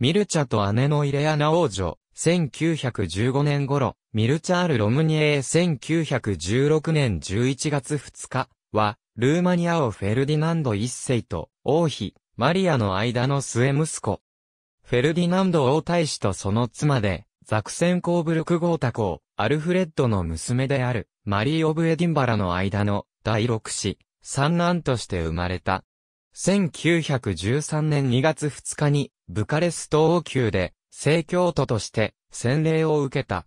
ミルチャと姉のイレアナ王女、1915年頃、ミルチャール・ロムニエー1916年11月2日は、ルーマニアをフェルディナンド一世と王妃、マリアの間の末息子。フェルディナンド王太子とその妻で、ザクセンコーブルク号太公、アルフレッドの娘である、マリー・オブ・エディンバラの間の第六子、三男として生まれた。1913年2月2日に、ブカレスト王宮で、聖教徒として、洗礼を受けた。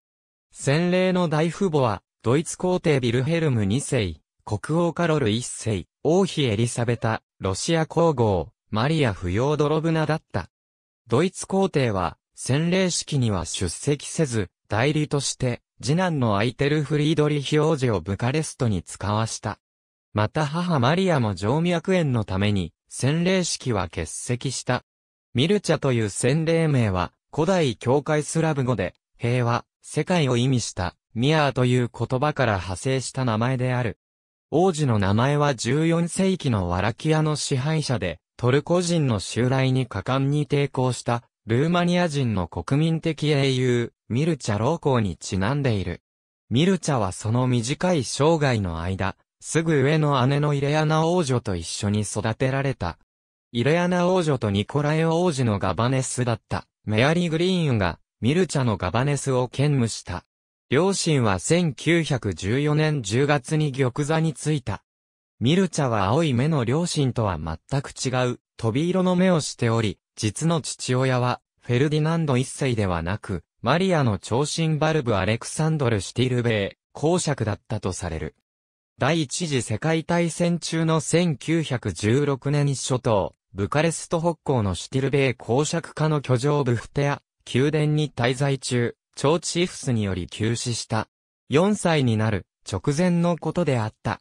洗礼の大父母は、ドイツ皇帝ビルヘルム2世、国王カロル1世、王妃エリサベタ、ロシア皇后、マリア不要ドロブナだった。ドイツ皇帝は、洗礼式には出席せず、代理として、次男のアイテルフリードリヒ王子をブカレストに使わした。また母マリアも静脈炎のために、洗礼式は欠席した。ミルチャという洗礼名は、古代教会スラブ語で、平和、世界を意味した、ミアーという言葉から派生した名前である。王子の名前は14世紀のワラキアの支配者で、トルコ人の襲来に果敢に抵抗した、ルーマニア人の国民的英雄、ミルチャ老公にちなんでいる。ミルチャはその短い生涯の間、すぐ上の姉のイレアナ王女と一緒に育てられた。イレアナ王女とニコライ王子のガバネスだった、メアリー・グリーンが、ミルチャのガバネスを兼務した。両親は1914年10月に玉座に着いた。ミルチャは青い目の両親とは全く違う、飛び色の目をしており、実の父親は、フェルディナンド一世ではなく、マリアの長身バルブアレクサンドル・シティルベイ、公爵だったとされる。第一次世界大戦中の1916年初頭、ブカレスト北港のシュティルベイ公爵家の居城ブフテア、宮殿に滞在中、チョーチーフスにより急死した。4歳になる、直前のことであった。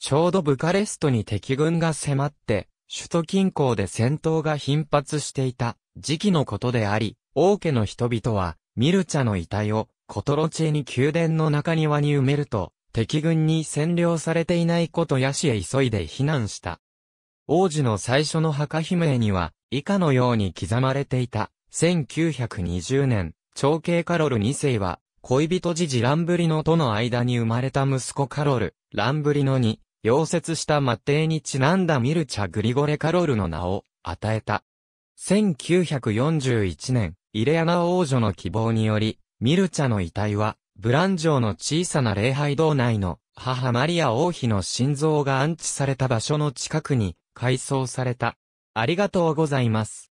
ちょうどブカレストに敵軍が迫って、首都近郊で戦闘が頻発していた時期のことであり、王家の人々は、ミルチャの遺体を、コトロチェに宮殿の中庭に埋めると、敵軍に占領されていないことやしへ急いで避難した。王子の最初の墓碑には、以下のように刻まれていた。1920年、長兄カロル2世は、恋人時事ランブリノとの間に生まれた息子カロル、ランブリノに、溶接した末帝にちなんだミルチャ・グリゴレ・カロルの名を与えた。1941年、イレアナ王女の希望により、ミルチャの遺体は、ブラン城の小さな礼拝堂内の母マリア王妃の心臓が安置された場所の近くに改装された。ありがとうございます。